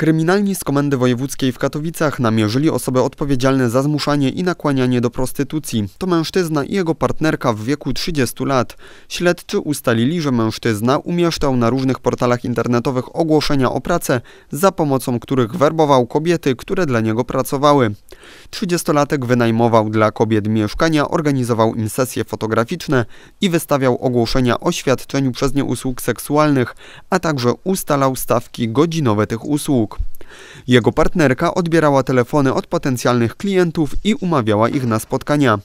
Kryminalni z Komendy Wojewódzkiej w Katowicach namierzyli osoby odpowiedzialne za zmuszanie i nakłanianie do prostytucji. To mężczyzna i jego partnerka w wieku 30 lat. Śledczy ustalili, że mężczyzna umieszczał na różnych portalach internetowych ogłoszenia o pracę, za pomocą których werbował kobiety, które dla niego pracowały. 30-latek wynajmował dla kobiet mieszkania, organizował im sesje fotograficzne i wystawiał ogłoszenia o świadczeniu przez nie usług seksualnych, a także ustalał stawki godzinowe tych usług. Jego partnerka odbierała telefony od potencjalnych klientów i umawiała ich na spotkania.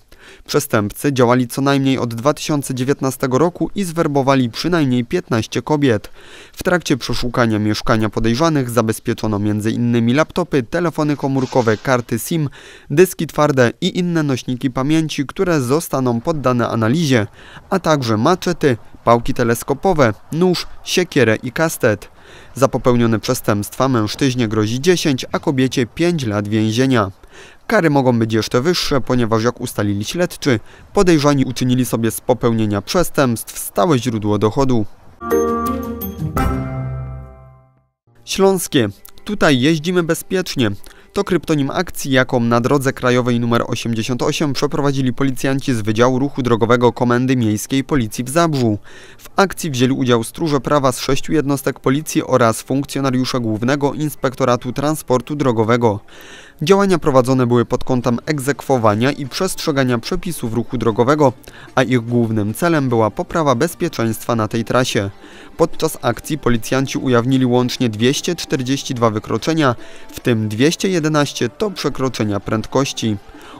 Przestępcy działali co najmniej od 2019 roku i zwerbowali przynajmniej 15 kobiet. W trakcie przeszukania mieszkania podejrzanych zabezpieczono m.in. laptopy, telefony komórkowe, karty SIM, dyski twarde i inne nośniki pamięci, które zostaną poddane analizie, a także maczety, pałki teleskopowe, nóż, siekierę i kastet. Za popełnione przestępstwa mężczyźnie grozi 10, a kobiecie 5 lat więzienia. Kary mogą być jeszcze wyższe, ponieważ jak ustalili śledczy, podejrzani uczynili sobie z popełnienia przestępstw stałe źródło dochodu. Śląskie. Tutaj jeździmy bezpiecznie. To kryptonim akcji, jaką na drodze krajowej nr 88 przeprowadzili policjanci z Wydziału Ruchu Drogowego Komendy Miejskiej Policji w Zabrzu. W akcji wzięli udział stróże prawa z sześciu jednostek policji oraz funkcjonariusze Głównego Inspektoratu Transportu Drogowego. Działania prowadzone były pod kątem egzekwowania i przestrzegania przepisów ruchu drogowego, a ich głównym celem była poprawa bezpieczeństwa na tej trasie. Podczas akcji policjanci ujawnili łącznie 242 wykroczenia, w tym 211 to przekroczenia prędkości.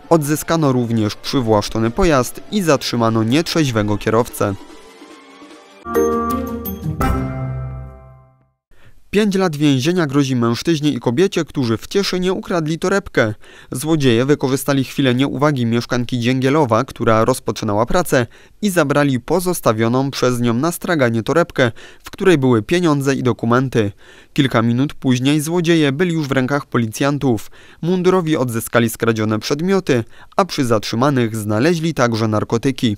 Odzyskano również przywłaszczony pojazd i zatrzymano nietrzeźwego kierowcę. Pięć lat więzienia grozi mężczyźnie i kobiecie, którzy w Cieszynie ukradli torebkę. Złodzieje wykorzystali chwilę nieuwagi mieszkanki Dzięgielowa, która rozpoczynała pracę i zabrali pozostawioną przez nią na straganie torebkę, w której były pieniądze i dokumenty. Kilka minut później złodzieje byli już w rękach policjantów. Mundurowi odzyskali skradzione przedmioty, a przy zatrzymanych znaleźli także narkotyki.